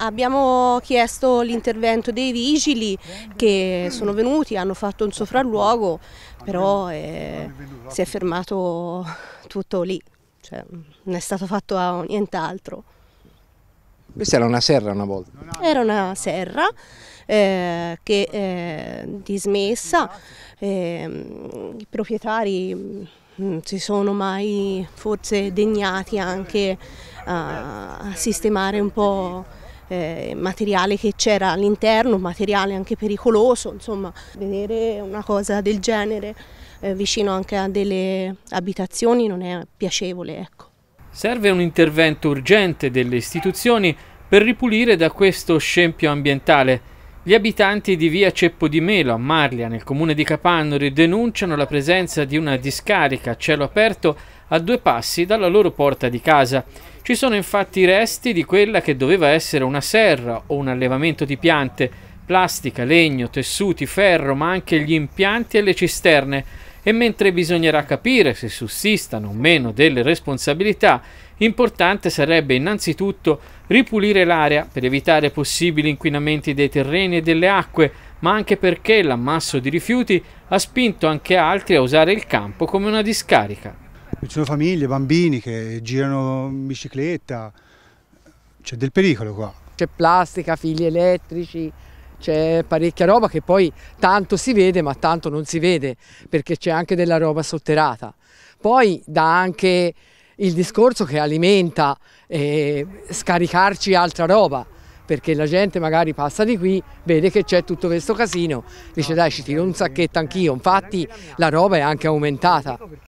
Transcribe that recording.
Abbiamo chiesto l'intervento dei vigili che sono venuti, hanno fatto un sopralluogo, però eh, si è fermato tutto lì, cioè, non è stato fatto nient'altro. Questa era una serra una volta? Era una serra eh, che è eh, dismessa, eh, i proprietari non mm, si sono mai forse degnati anche a sistemare un po' eh, materiale che c'era all'interno, materiale anche pericoloso, insomma vedere una cosa del genere eh, vicino anche a delle abitazioni non è piacevole. Ecco. Serve un intervento urgente delle istituzioni per ripulire da questo scempio ambientale. Gli abitanti di via Ceppo di Melo a Marlia, nel comune di Capannori, denunciano la presenza di una discarica a cielo aperto a due passi dalla loro porta di casa. Ci sono infatti i resti di quella che doveva essere una serra o un allevamento di piante, plastica, legno, tessuti, ferro, ma anche gli impianti e le cisterne. E mentre bisognerà capire se sussistano o meno delle responsabilità, importante sarebbe innanzitutto ripulire l'area per evitare possibili inquinamenti dei terreni e delle acque, ma anche perché l'ammasso di rifiuti ha spinto anche altri a usare il campo come una discarica. Ci sono famiglie, bambini che girano in bicicletta, c'è del pericolo qua. C'è plastica, fili elettrici, c'è parecchia roba che poi tanto si vede ma tanto non si vede perché c'è anche della roba sotterrata. Poi dà anche il discorso che alimenta eh, scaricarci altra roba perché la gente magari passa di qui, vede che c'è tutto questo casino, dice dai ci tiro un sacchetto anch'io, infatti la roba è anche aumentata.